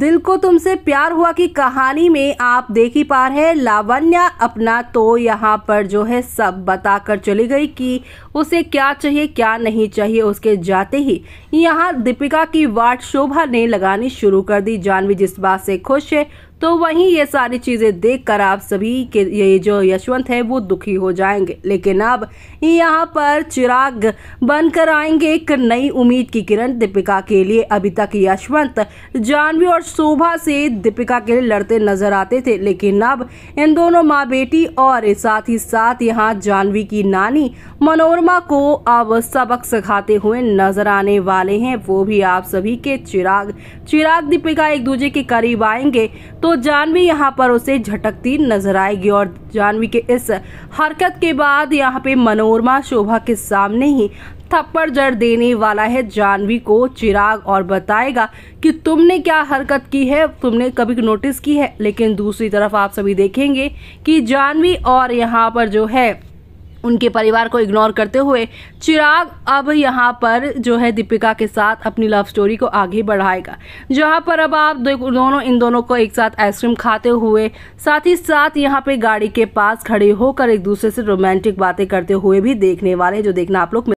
दिल को तुमसे प्यार हुआ की कहानी में आप देख ही पा रहे लावण्या अपना तो यहाँ पर जो है सब बताकर चली गई कि उसे क्या चाहिए क्या नहीं चाहिए उसके जाते ही यहाँ दीपिका की वाट शोभा ने लगानी शुरू कर दी जानवी जिस बात से खुश है तो वहीं ये सारी चीज़ें देखकर आप सभी के ये जो यशवंत है वो दुखी हो जाएंगे लेकिन अब यहाँ पर चिराग बनकर आएंगे एक नई उम्मीद की किरण दीपिका के लिए अभी तक यशवंत जानवी और शोभा से दीपिका के लिए लड़ते नजर आते थे लेकिन अब इन दोनों माँ बेटी और साथ ही साथ यहाँ जानवी की नानी मनोरमा को अब सबक सिखाते हुए नजर आने वाले हैं वो भी आप सभी के चिराग चिराग दीपिका एक दूजे के करीब आएंगे तो जानवी यहाँ पर उसे झटकती नजर आएगी और जानवी के इस हरकत के बाद यहाँ पे मनोरमा शोभा के सामने ही थप्पड़ जड़ देने वाला है जानवी को चिराग और बताएगा कि तुमने क्या हरकत की है तुमने कभी नोटिस की है लेकिन दूसरी तरफ आप सभी देखेंगे कि जानवी और यहाँ पर जो है उनके परिवार को इग्नोर करते हुए चिराग अब यहाँ पर जो है दीपिका के साथ अपनी लव स्टोरी को आगे बढ़ाएगा जहाँ पर अब आप दोनों इन दोनों को एक साथ आइसक्रीम खाते हुए साथ ही साथ यहाँ पे गाड़ी के पास खड़े होकर एक दूसरे से रोमांटिक बातें करते हुए भी देखने वाले जो देखना आप लोग